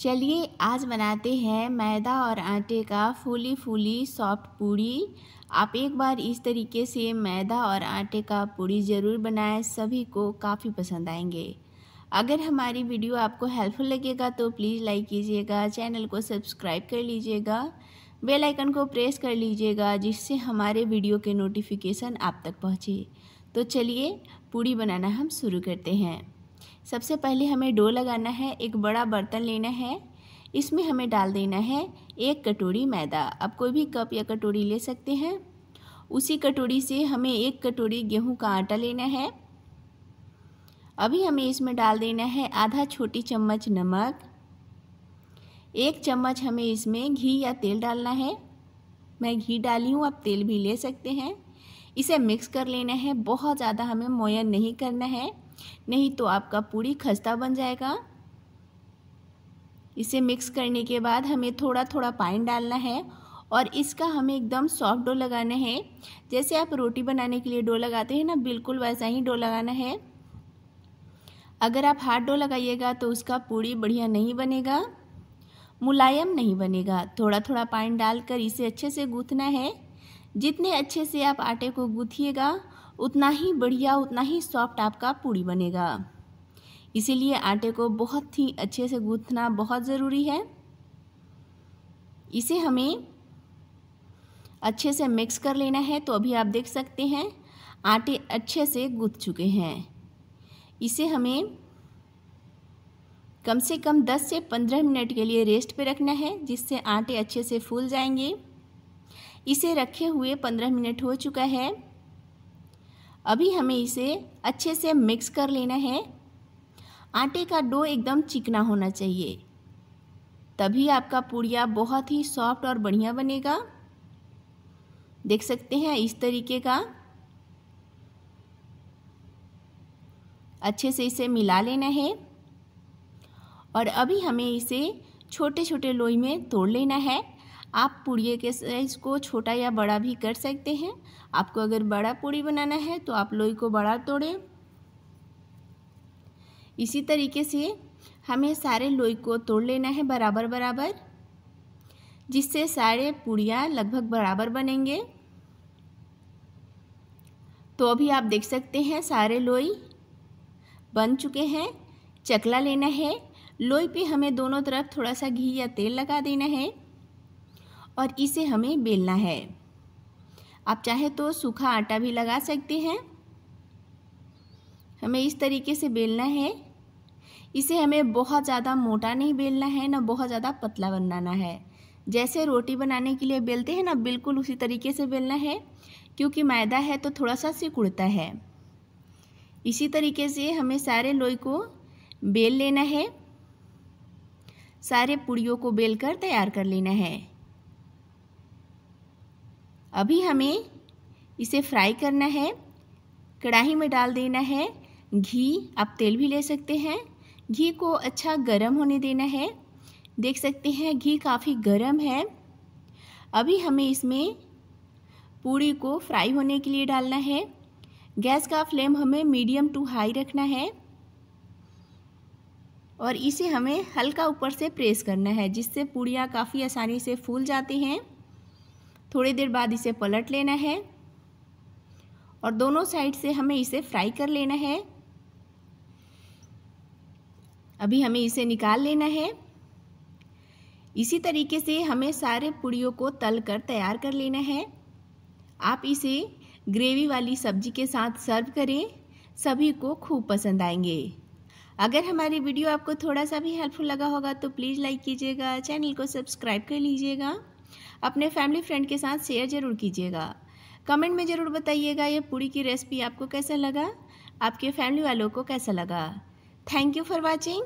चलिए आज बनाते हैं मैदा और आटे का फूली फूली सॉफ्ट पूड़ी आप एक बार इस तरीके से मैदा और आटे का पूड़ी ज़रूर बनाएं सभी को काफ़ी पसंद आएंगे अगर हमारी वीडियो आपको हेल्पफुल लगेगा तो प्लीज़ लाइक कीजिएगा चैनल को सब्सक्राइब कर लीजिएगा बेल आइकन को प्रेस कर लीजिएगा जिससे हमारे वीडियो के नोटिफिकेशन आप तक पहुँचे तो चलिए पूड़ी बनाना हम शुरू करते हैं सबसे पहले हमें डो लगाना है एक बड़ा बर्तन लेना है इसमें हमें डाल देना है एक कटोरी मैदा आप कोई भी कप या कटोरी ले सकते हैं उसी कटोरी से हमें एक कटोरी गेहूं का आटा लेना है अभी हमें इसमें डाल देना है आधा छोटी चम्मच नमक एक चम्मच हमें इसमें घी या तेल डालना है मैं घी डाली हूँ आप तेल भी ले सकते हैं इसे मिक्स कर लेना है बहुत ज़्यादा हमें मोयन नहीं करना है नहीं तो आपका पूरी खस्ता बन जाएगा इसे मिक्स करने के बाद हमें थोड़ा थोड़ा पानी डालना है और इसका हमें एकदम सॉफ्ट डो लगाना है जैसे आप रोटी बनाने के लिए डो लगाते हैं ना बिल्कुल वैसा ही डो लगाना है अगर आप हार्ड डो लगाइएगा तो उसका पूड़ी बढ़िया नहीं बनेगा मुलायम नहीं बनेगा थोड़ा थोड़ा पानी डालकर इसे अच्छे से गूँथना है जितने अच्छे से आप आटे को गूँथिएगा उतना ही बढ़िया उतना ही सॉफ्ट आपका पूड़ी बनेगा इसीलिए आटे को बहुत ही अच्छे से गूँथना बहुत ज़रूरी है इसे हमें अच्छे से मिक्स कर लेना है तो अभी आप देख सकते हैं आटे अच्छे से गूँथ चुके हैं इसे हमें कम से कम 10 से 15 मिनट के लिए रेस्ट पे रखना है जिससे आटे अच्छे से फूल जाएंगे इसे रखे हुए पंद्रह मिनट हो चुका है अभी हमें इसे अच्छे से मिक्स कर लेना है आटे का डो एकदम चिकना होना चाहिए तभी आपका पूड़िया बहुत ही सॉफ्ट और बढ़िया बनेगा देख सकते हैं इस तरीके का अच्छे से इसे मिला लेना है और अभी हमें इसे छोटे छोटे लोई में तोड़ लेना है आप पूड़िए के साइज़ को छोटा या बड़ा भी कर सकते हैं आपको अगर बड़ा पूड़ी बनाना है तो आप लोई को बड़ा तोड़ें इसी तरीके से हमें सारे लोई को तोड़ लेना है बराबर बराबर जिससे सारे पूड़ियाँ लगभग बराबर बनेंगे तो अभी आप देख सकते हैं सारे लोई बन चुके हैं चकला लेना है लोई पे हमें दोनों तरफ थोड़ा सा घी या तेल लगा देना है और इसे हमें बेलना है आप चाहे तो सूखा आटा भी लगा सकते हैं हमें इस तरीके से बेलना है इसे हमें बहुत ज़्यादा मोटा नहीं बेलना है ना बहुत ज़्यादा पतला बनाना है जैसे रोटी बनाने के लिए बेलते हैं ना बिल्कुल उसी तरीके से बेलना है क्योंकि मैदा है तो थोड़ा सा सिकुड़ता है इसी तरीके से हमें सारे लोई को बेल लेना है सारे पुड़ियों को बेलकर तैयार कर लेना है अभी हमें इसे फ्राई करना है कढ़ाई में डाल देना है घी आप तेल भी ले सकते हैं घी को अच्छा गर्म होने देना है देख सकते हैं घी काफ़ी गर्म है अभी हमें इसमें पूड़ी को फ्राई होने के लिए डालना है गैस का फ्लेम हमें मीडियम टू हाई रखना है और इसे हमें हल्का ऊपर से प्रेस करना है जिससे पूड़ियाँ काफ़ी आसानी से फूल जाती हैं थोड़ी देर बाद इसे पलट लेना है और दोनों साइड से हमें इसे फ्राई कर लेना है अभी हमें इसे निकाल लेना है इसी तरीके से हमें सारे पूड़ियों को तल कर तैयार कर लेना है आप इसे ग्रेवी वाली सब्जी के साथ सर्व करें सभी को खूब पसंद आएंगे अगर हमारी वीडियो आपको थोड़ा सा भी हेल्पफुल लगा होगा तो प्लीज़ लाइक कीजिएगा चैनल को सब्सक्राइब कर लीजिएगा अपने फैमिली फ्रेंड के साथ शेयर ज़रूर कीजिएगा कमेंट में ज़रूर बताइएगा ये पूरी की रेसिपी आपको कैसा लगा आपके फैमिली वालों को कैसा लगा थैंक यू फॉर वॉचिंग